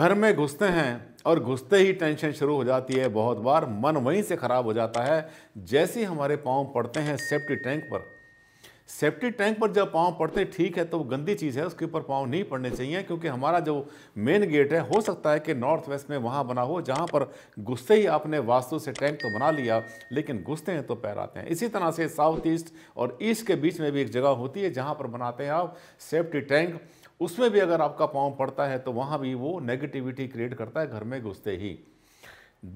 घर में घुसते हैं और घुसते ही टेंशन शुरू हो जाती है बहुत बार मन वहीं से ख़राब हो जाता है जैसे ही हमारे पाँव पड़ते हैं सेफ्टी टैंक पर सेफ्टी टैंक पर जब पाँव पड़ते हैं ठीक है तो गंदी चीज़ है उसके ऊपर पाँव नहीं पड़ने चाहिए क्योंकि हमारा जो मेन गेट है हो सकता है कि नॉर्थ वेस्ट में वहाँ बना हो जहाँ पर घुसते ही आपने वास्तु से टैंक तो बना लिया लेकिन घुसते हैं तो पैर आते हैं इसी तरह से साउथ ईस्ट और ईस्ट के बीच में भी एक जगह होती है जहाँ पर बनाते हैं आप सेफ्टी टैंक उसमें भी अगर आपका पाँव पड़ता है तो वहाँ भी वो नेगेटिविटी क्रिएट करता है घर में घुसते ही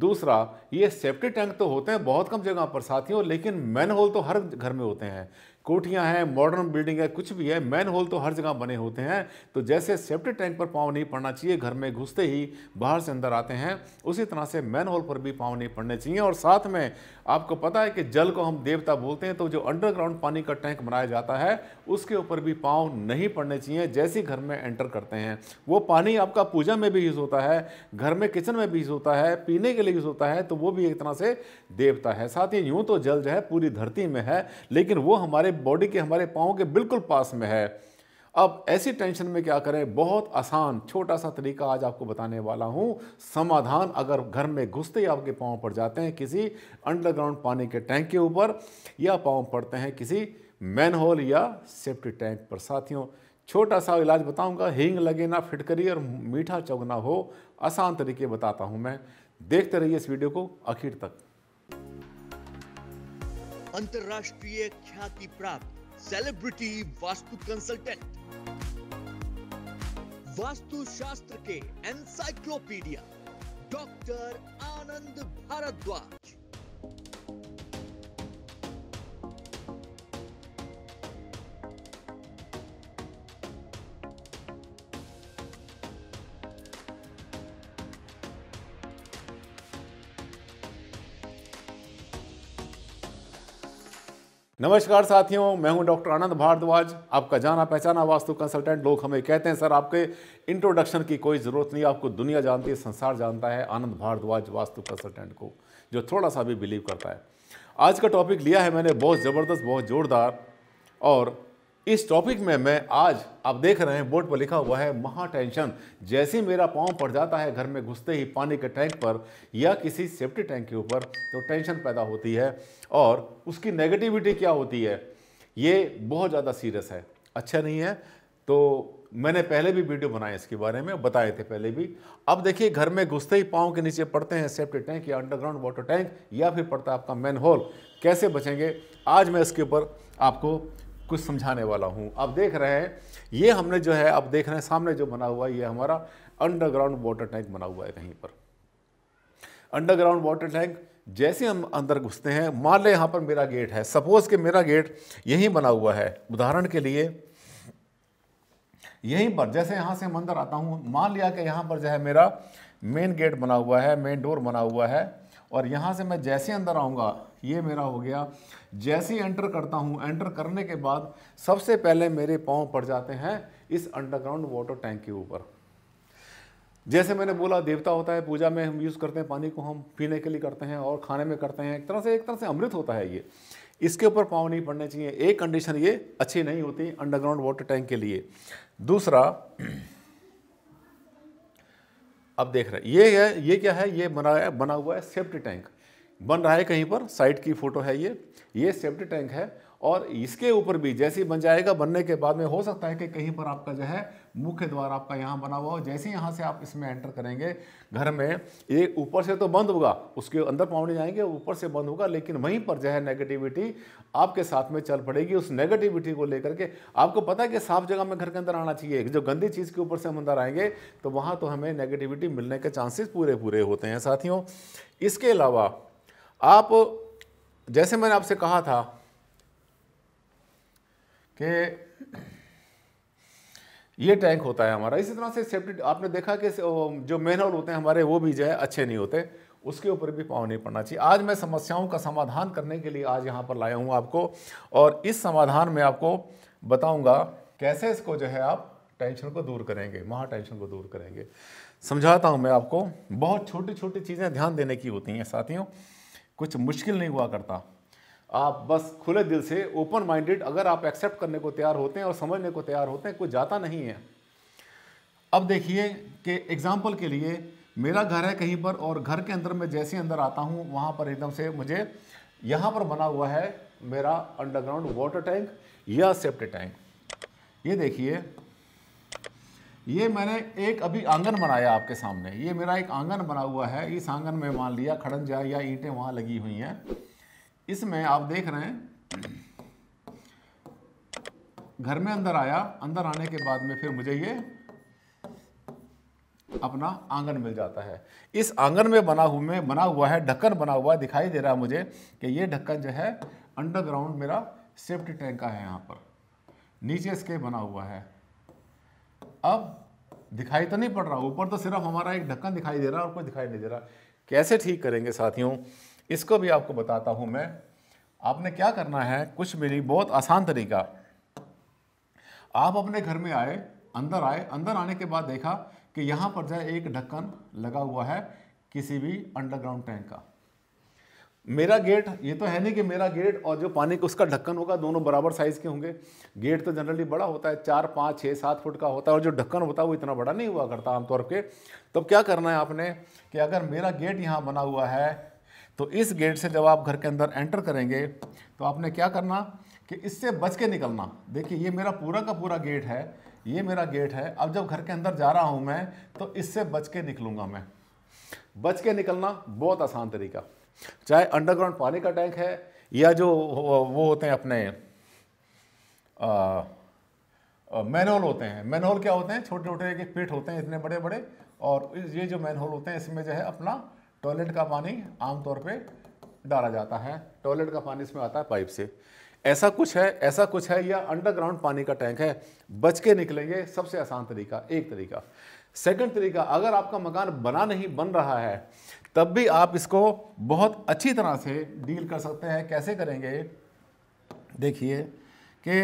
दूसरा ये सेफ्टी टैंक तो होते हैं बहुत कम जगह पर साथियों लेकिन मैन होल तो हर घर में होते हैं कोठियाँ हैं मॉडर्न बिल्डिंग है कुछ भी है मैन होल तो हर जगह बने होते हैं तो जैसे सेफ्टी टैंक पर पाँव नहीं पड़ना चाहिए घर में घुसते ही बाहर से अंदर आते हैं उसी तरह से मैन होल पर भी पाँव नहीं पड़ने चाहिए और साथ में आपको पता है कि जल को हम देवता बोलते हैं तो जो अंडरग्राउंड पानी का टैंक बनाया जाता है उसके ऊपर भी पाँव नहीं पड़ने चाहिए जैसे घर में एंटर करते हैं वो पानी आपका पूजा में भी यूज़ होता है घर में किचन में भी यूज़ होता है पीने के लिए यूज़ होता है तो वो भी एक तरह से देवता है साथ ही यूँ तो जल जो है पूरी धरती में है लेकिन वो हमारे बॉडी के हमारे पाँव के बिल्कुल पास में है अब ऐसी टेंशन में क्या करें बहुत आसान छोटा सा तरीका आज आपको बताने वाला हूं समाधान अगर घर में घुसते ही आपके पाँव पड़ जाते हैं किसी अंडरग्राउंड पानी के टैंक के ऊपर या पाँव पड़ते हैं किसी मैन होल या सेफ्टी टैंक पर साथियों छोटा सा इलाज बताऊंगा हींग लगे ना फिटकरी और मीठा चौगना हो आसान तरीके बताता हूँ मैं देखते रहिए इस वीडियो को आखिर तक अंतर्राष्ट्रीय ख्याति प्राप्त सेलिब्रिटी वास्तु कंसल्टेंट वास्तु शास्त्र के एनसाइक्लोपीडिया डॉक्टर आनंद भारद्वाज नमस्कार साथियों मैं हूं डॉक्टर आनंद भारद्वाज आपका जाना पहचाना वास्तु कंसल्टेंट लोग हमें कहते हैं सर आपके इंट्रोडक्शन की कोई ज़रूरत नहीं आपको दुनिया जानती है संसार जानता है आनंद भारद्वाज वास्तु कंसल्टेंट को जो थोड़ा सा भी बिलीव करता है आज का टॉपिक लिया है मैंने बहुत ज़बरदस्त बहुत ज़ोरदार और इस टॉपिक में मैं आज आप देख रहे हैं बोर्ड पर लिखा हुआ है महा टेंशन जैसे मेरा पाँव पड़ जाता है घर में घुसते ही पानी के टैंक पर या किसी सेफ्टी टैंक के ऊपर तो टेंशन पैदा होती है और उसकी नेगेटिविटी क्या होती है ये बहुत ज़्यादा सीरियस है अच्छा नहीं है तो मैंने पहले भी वीडियो बनाया इसके बारे में बताए थे पहले भी अब देखिए घर में घुसते ही पाँव के नीचे पड़ते हैं सेफ्टी टैंक या अंडरग्राउंड वाटर टैंक या फिर पड़ता है आपका मैन होल कैसे बचेंगे आज मैं इसके ऊपर आपको कुछ समझाने वाला हूँ आप देख रहे हैं ये हमने जो है आप देख रहे हैं सामने जो बना हुआ है ये हमारा अंडरग्राउंड वाटर टैंक बना हुआ है कहीं पर अंडरग्राउंड वाटर टैंक जैसे हम अंदर घुसते हैं मान लें यहाँ पर मेरा गेट है सपोज़ कि मेरा गेट यहीं बना हुआ है उदाहरण के लिए यहीं पर जैसे यहाँ से हम अंदर आता हूँ मान लिया कि यहाँ पर जो है मेरा मेन गेट बना हुआ है मेन डोर बना हुआ है और यहाँ से मैं जैसे अंदर आऊँगा ये मेरा हो गया जैसे ही एंटर करता हूँ एंटर करने के बाद सबसे पहले मेरे पाँव पड़ जाते हैं इस अंडरग्राउंड वाटर टैंक के ऊपर जैसे मैंने बोला देवता होता है पूजा में हम यूज़ करते हैं पानी को हम पीने के लिए करते हैं और खाने में करते हैं एक तरह से एक तरह से अमृत होता है ये इसके ऊपर पाँव नहीं पड़ने चाहिए एक कंडीशन ये अच्छी नहीं होती अंडरग्राउंड वाटर टैंक के लिए दूसरा अब देख रहे ये है ये क्या है ये बना बना हुआ है सेफ्टी टैंक बन रहा है कहीं पर साइट की फ़ोटो है ये ये सेफ्टी टैंक है और इसके ऊपर भी जैसे ही बन जाएगा बनने के बाद में हो सकता है कि कहीं पर आपका जो है मुख्य द्वार आपका यहाँ बना हुआ हो जैसे यहाँ से आप इसमें एंटर करेंगे घर में ये ऊपर से तो बंद होगा उसके अंदर पावने जाएंगे ऊपर से बंद होगा लेकिन वहीं पर जो है नेगेटिविटी आपके साथ में चल पड़ेगी उस नेगेटिविटी को लेकर के आपको पता है कि साफ जगह में घर के अंदर आना चाहिए जो गंदी चीज़ के ऊपर से हम अंदर आएंगे तो वहाँ तो हमें नेगेटिविटी मिलने के चांसेस पूरे पूरे होते हैं साथियों इसके अलावा आप जैसे मैंने आपसे कहा था कि ये टैंक होता है हमारा इसी तरह से सेफ्टी आपने देखा कि जो मेनहोल होते हैं हमारे वो भी जो है अच्छे नहीं होते उसके ऊपर भी पाव नहीं पड़ना चाहिए आज मैं समस्याओं का समाधान करने के लिए आज यहाँ पर लाया हूँ आपको और इस समाधान में आपको बताऊँगा कैसे इसको जो है आप टेंशन को दूर करेंगे महा टेंशन को दूर करेंगे समझाता हूँ मैं आपको बहुत छोटी छोटी चीज़ें ध्यान देने की होती हैं साथियों कुछ मुश्किल नहीं हुआ करता आप बस खुले दिल से ओपन माइंडेड अगर आप एक्सेप्ट करने को तैयार होते हैं और समझने को तैयार होते हैं कुछ जाता नहीं है अब देखिए कि एग्ज़ाम्पल के लिए मेरा घर है कहीं पर और घर के अंदर मैं जैसे अंदर आता हूँ वहाँ पर एकदम से मुझे यहाँ पर बना हुआ है मेरा अंडरग्राउंड वाटर टैंक या सेफ्टी टैंक ये देखिए ये मैंने एक अभी आंगन बनाया आपके सामने ये मेरा एक आंगन बना हुआ है इस आंगन में मान लिया खड़ंजा या ईंटें वहाँ लगी हुई हैं इसमें आप देख रहे हैं घर में अंदर आया अंदर आने के बाद में फिर मुझे ये अपना आंगन मिल जाता है इस आंगन में बना हुआ में बना हुआ है ढक्कन बना हुआ दिखाई दे रहा है मुझे कि ये ढक्कन जो है अंडरग्राउंड मेरा सेफ्टी टैंक का है यहाँ पर नीचे इसके बना हुआ है अब दिखाई तो नहीं पड़ रहा ऊपर तो सिर्फ हमारा एक ढक्कन दिखाई दे रहा और कोई दिखाई नहीं दे रहा कैसे ठीक करेंगे साथियों इसको भी आपको बताता हूँ मैं आपने क्या करना है कुछ भी नहीं बहुत आसान तरीका आप अपने घर में आए अंदर आए अंदर आने के बाद देखा कि यहाँ पर जो एक ढक्कन लगा हुआ है किसी भी अंडरग्राउंड टैंक का मेरा गेट ये तो है नहीं कि मेरा गेट और जो पानी का उसका ढक्कन होगा दोनों बराबर साइज़ के होंगे गेट तो जनरली बड़ा होता है चार पाँच छः सात फुट का होता है और जो ढक्कन होता है वो इतना बड़ा नहीं हुआ करता आमतौर पर तब क्या करना है आपने कि अगर मेरा गेट यहाँ बना हुआ है तो इस गेट से जब आप घर के अंदर एंटर करेंगे तो आपने क्या करना कि इससे बच के निकलना देखिए ये मेरा पूरा का पूरा गेट है ये मेरा गेट है अब जब घर के अंदर जा रहा हूँ मैं तो इससे बच के निकलूँगा मैं बच के निकलना बहुत आसान तरीका चाहे अंडरग्राउंड पानी का टैंक है या जो वो होते हैं अपने मैनहोल होते हैं मैनहोल क्या होते हैं छोटे छोटे एक पेट होते हैं इतने बड़े बड़े और ये जो मैनहोल होते हैं इसमें जो है अपना टॉयलेट का पानी आमतौर पर डाला जाता है टॉयलेट का पानी इसमें आता है पाइप से ऐसा कुछ है ऐसा कुछ है या अंडरग्राउंड पानी का टैंक है बच के निकलेंगे सबसे आसान तरीका एक तरीका सेकंड तरीका अगर आपका मकान बना नहीं बन रहा है तब भी आप इसको बहुत अच्छी तरह से डील कर सकते हैं कैसे करेंगे देखिए कि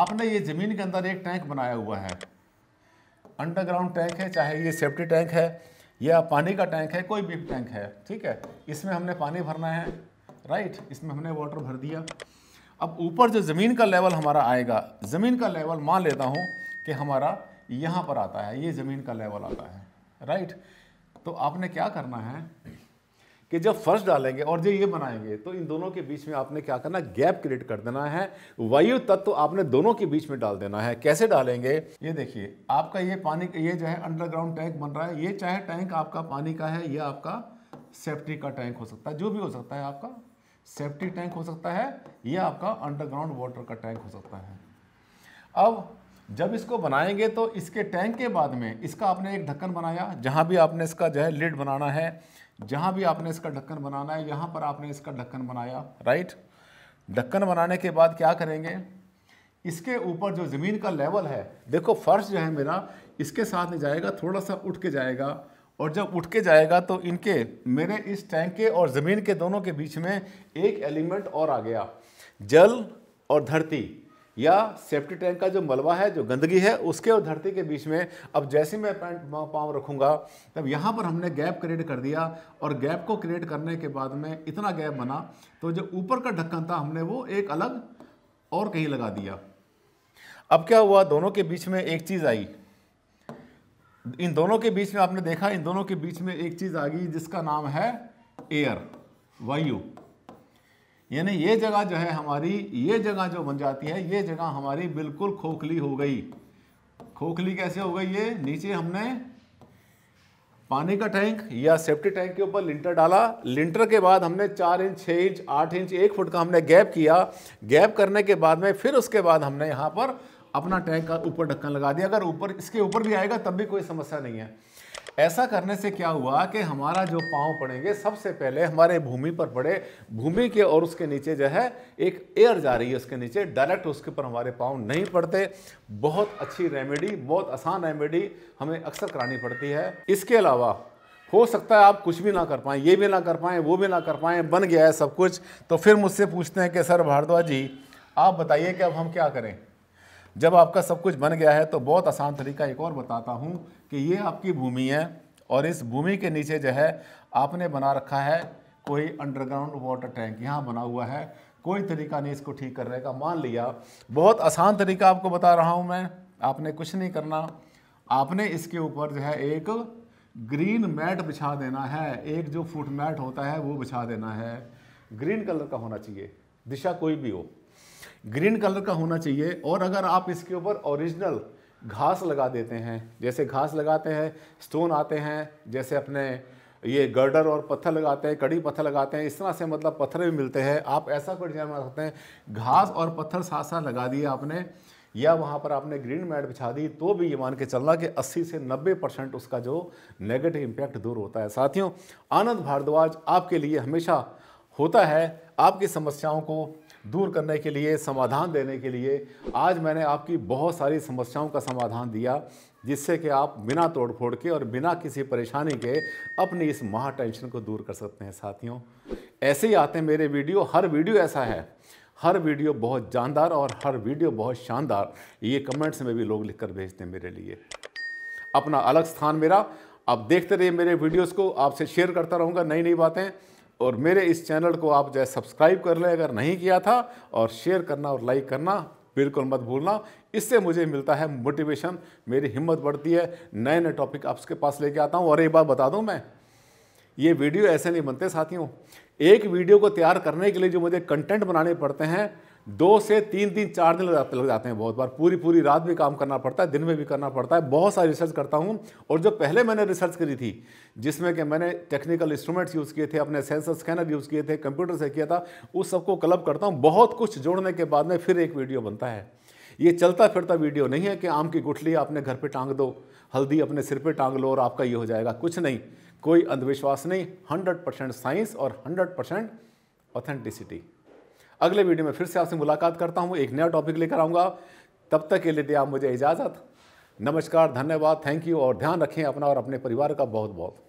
आपने ये ज़मीन के अंदर एक टैंक बनाया हुआ है अंडरग्राउंड टैंक है चाहे ये सेफ्टी टैंक है या पानी का टैंक है कोई भी टैंक है ठीक है इसमें हमने पानी भरना है राइट इसमें हमने वाटर भर दिया अब ऊपर जो ज़मीन का लेवल हमारा आएगा ज़मीन का लेवल मान लेता हूँ कि हमारा यहाँ पर आता है ये ज़मीन का लेवल आता है राइट तो आपने क्या करना है कि जब फर्श डालेंगे और जो ये बनाएंगे तो इन दोनों के बीच में आपने क्या करना गैप क्रिएट कर देना है वायु तत्व तो आपने दोनों के बीच में डाल देना है कैसे डालेंगे ये देखिए आपका ये पानी ये जो है अंडरग्राउंड टैंक बन रहा है ये चाहे टैंक आपका पानी का है या आपका सेफ्टी का टैंक हो सकता है जो भी हो सकता है आपका सेफ्टी टैंक हो सकता है या आपका अंडरग्राउंड वाटर का टैंक हो सकता है अब जब इसको बनाएंगे तो इसके टैंक के बाद में इसका आपने एक ढक्कन बनाया जहाँ भी आपने इसका जो है लिड बनाना है जहाँ भी आपने इसका ढक्कन बनाना है यहाँ पर आपने इसका ढक्कन बनाया राइट ढक्कन बनाने के बाद क्या करेंगे इसके ऊपर जो ज़मीन का लेवल है देखो फर्श जो है मेरा इसके साथ में जाएगा थोड़ा सा उठ के जाएगा और जब उठ के जाएगा तो इनके मेरे इस टैंक के और ज़मीन के दोनों के बीच में एक एलिमेंट और आ गया जल और धरती या सेफ्टी टैंक का जो मलबा है जो गंदगी है उसके और धरती के बीच में अब जैसे मैं पैंट पाँव रखूँगा तब यहाँ पर हमने गैप क्रिएट कर दिया और गैप को क्रिएट करने के बाद में इतना गैप बना तो जो ऊपर का ढक्कन था हमने वो एक अलग और कहीं लगा दिया अब क्या हुआ दोनों के बीच में एक चीज़ आई इन दोनों के बीच में आपने देखा इन दोनों के बीच में एक चीज़ आ गई जिसका नाम है एयर वायु यानी ये जगह जो है हमारी ये जगह जो बन जाती है ये जगह हमारी बिल्कुल खोखली हो गई खोखली कैसे हो गई ये नीचे हमने पानी का टैंक या सेफ्टी टैंक के ऊपर लिंटर डाला लिंटर के बाद हमने चार इंच छः इंच आठ इंच एक फुट का हमने गैप किया गैप करने के बाद में फिर उसके बाद हमने यहाँ पर अपना टैंक का ऊपर ढक्कन लगा दिया अगर ऊपर इसके ऊपर भी आएगा तब भी कोई समस्या नहीं है ऐसा करने से क्या हुआ कि हमारा जो पाँव पड़ेंगे सबसे पहले हमारे भूमि पर पड़े भूमि के और उसके नीचे जो है एक एयर जा रही है उसके नीचे डायरेक्ट उसके ऊपर हमारे पाँव नहीं पड़ते बहुत अच्छी रेमेडी बहुत आसान रेमेडी हमें अक्सर करानी पड़ती है इसके अलावा हो सकता है आप कुछ भी ना कर पाएँ ये भी ना कर पाएँ वो भी ना कर पाएँ बन गया है सब कुछ तो फिर मुझसे पूछते हैं कि सर भारद्वाज जी आप बताइए कि अब हम क्या करें जब आपका सब कुछ बन गया है तो बहुत आसान तरीका एक और बताता हूँ कि ये आपकी भूमि है और इस भूमि के नीचे जो है आपने बना रखा है कोई अंडरग्राउंड वाटर टैंक यहाँ बना हुआ है कोई तरीका नहीं इसको ठीक करने का मान लिया बहुत आसान तरीका आपको बता रहा हूँ मैं आपने कुछ नहीं करना आपने इसके ऊपर जो है एक ग्रीन मैट बिछा देना है एक जो फुट मैट होता है वो बिछा देना है ग्रीन कलर का होना चाहिए दिशा कोई भी हो ग्रीन कलर का होना चाहिए और अगर आप इसके ऊपर ओरिजिनल घास लगा देते हैं जैसे घास लगाते हैं स्टोन आते हैं जैसे अपने ये गर्डर और पत्थर लगाते हैं कड़ी पत्थर लगाते हैं इस तरह से मतलब पत्थर भी मिलते हैं आप ऐसा कोई डिजाइन बना सकते हैं घास और पत्थर साथ साथ लगा दिए आपने या वहाँ पर आपने ग्रीन मैट बिछा दी तो भी ये मान के चलना कि 80 से 90 परसेंट उसका जो नेगेटिव इम्पैक्ट दूर होता है साथियों आनंद भारद्वाज आपके लिए हमेशा होता है आपकी समस्याओं को दूर करने के लिए समाधान देने के लिए आज मैंने आपकी बहुत सारी समस्याओं का समाधान दिया जिससे कि आप बिना तोड़फोड़ के और बिना किसी परेशानी के अपनी इस महा टेंशन को दूर कर सकते हैं साथियों ऐसे ही आते हैं मेरे वीडियो हर वीडियो ऐसा है हर वीडियो बहुत जानदार और हर वीडियो बहुत शानदार ये कमेंट्स में भी लोग लिखकर भेजते हैं मेरे लिए अपना अलग स्थान मेरा आप देखते रहिए मेरे वीडियोस को आपसे शेयर करता रहूँगा नई नई बातें और मेरे इस चैनल को आप जो है सब्सक्राइब कर लें अगर नहीं किया था और शेयर करना और लाइक करना बिल्कुल मत भूलना इससे मुझे मिलता है मोटिवेशन मेरी हिम्मत बढ़ती है नए नए टॉपिक आपके पास लेके आता हूँ और एक बार बता दूँ मैं ये वीडियो ऐसे नहीं बनते साथियों एक वीडियो को तैयार करने के लिए जो मुझे कंटेंट बनाने पड़ते हैं दो से तीन दिन चार दिन लग जाते हैं बहुत बार पूरी पूरी रात भी काम करना पड़ता है दिन में भी करना पड़ता है बहुत सारी रिसर्च करता हूँ और जो पहले मैंने रिसर्च करी थी जिसमें कि मैंने टेक्निकल इंस्ट्रूमेंट्स यूज़ किए थे अपने सेंसर स्कैनर यूज़ किए थे कंप्यूटर से किया था उस सबको क्लब करता हूँ बहुत कुछ जोड़ने के बाद में फिर एक वीडियो बनता है ये चलता फिरता वीडियो नहीं है कि आम की गुठली अपने घर पर टांग दो हल्दी अपने सिर पर टांग लो और आपका ये हो जाएगा कुछ नहीं कोई अंधविश्वास नहीं हंड्रेड परसेंट साइंस और हंड्रेड परसेंट ऑथेंटिसिटी अगले वीडियो में फिर से आपसे मुलाकात करता हूँ एक नया टॉपिक लेकर आऊँगा तब तक के लिए आप मुझे इजाज़त नमस्कार धन्यवाद थैंक यू और ध्यान रखें अपना और अपने परिवार का बहुत बहुत